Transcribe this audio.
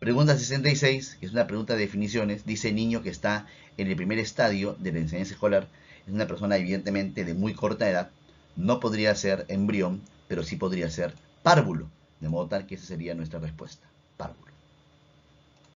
Pregunta 66, que es una pregunta de definiciones, dice niño que está en el primer estadio de la enseñanza escolar, es una persona evidentemente de muy corta edad, no podría ser embrión, pero sí podría ser párvulo, de modo tal que esa sería nuestra respuesta, párvulo.